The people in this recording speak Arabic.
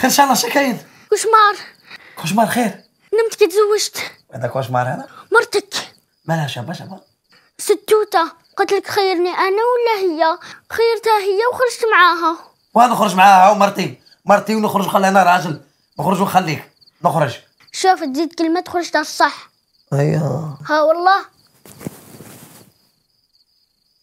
خير ان شاء الله شكاين كوشمار كوشمار خير نمت كي تزوجت هذا كوشمار هذا مرتك مالها شابه شابه ستوته قلت لك خيرني انا ولا هي خيرتها هي وخرجت معاها وهذا خرج معاها ومرتي مرتي ونخرج خلي انا راجل نخرج ونخليك نخرج شوف تزيد كلمه تاع الصح ايوه ها والله